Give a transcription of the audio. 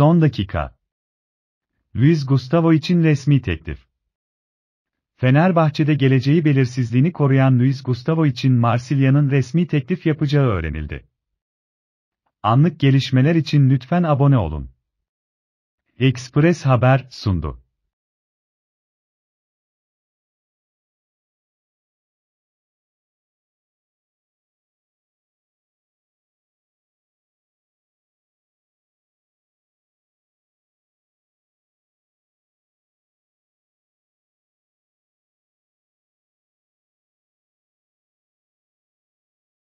Son dakika. Luis Gustavo için resmi teklif. Fenerbahçe'de geleceği belirsizliğini koruyan Luis Gustavo için Marsilya'nın resmi teklif yapacağı öğrenildi. Anlık gelişmeler için lütfen abone olun. Express Haber sundu.